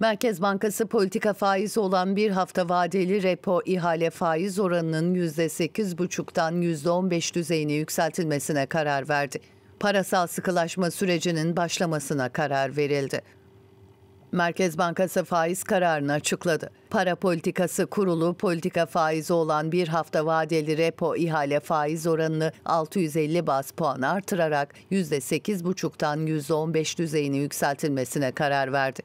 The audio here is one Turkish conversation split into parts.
Merkez Bankası politika faiz olan bir hafta vadeli repo ihale faiz oranının %8,5'tan %15 düzeyine yükseltilmesine karar verdi. Parasal sıkılaşma sürecinin başlamasına karar verildi. Merkez Bankası faiz kararını açıkladı. Para politikası kurulu politika faizi olan bir hafta vadeli repo ihale faiz oranını 650 bas puan artırarak %8,5'tan %15 düzeyine yükseltilmesine karar verdi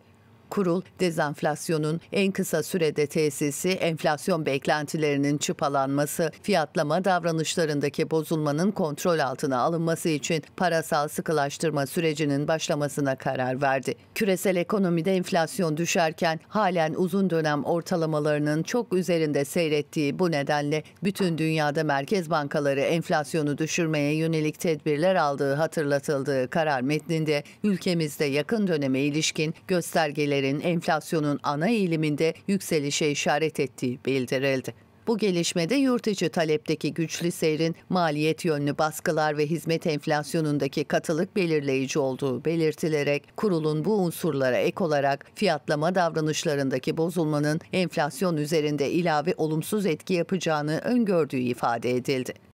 kurul dezenflasyonun en kısa sürede tesisi, enflasyon beklentilerinin çıpalanması, fiyatlama davranışlarındaki bozulmanın kontrol altına alınması için parasal sıkılaştırma sürecinin başlamasına karar verdi. Küresel ekonomide enflasyon düşerken halen uzun dönem ortalamalarının çok üzerinde seyrettiği bu nedenle bütün dünyada merkez bankaları enflasyonu düşürmeye yönelik tedbirler aldığı hatırlatıldığı karar metninde ülkemizde yakın döneme ilişkin göstergeleri verilerin enflasyonun ana eğiliminde yükselişe işaret ettiği bildirildi. Bu gelişmede yurt içi talepteki güçlü seyrin maliyet yönlü baskılar ve hizmet enflasyonundaki katılık belirleyici olduğu belirtilerek kurulun bu unsurlara ek olarak fiyatlama davranışlarındaki bozulmanın enflasyon üzerinde ilave olumsuz etki yapacağını öngördüğü ifade edildi.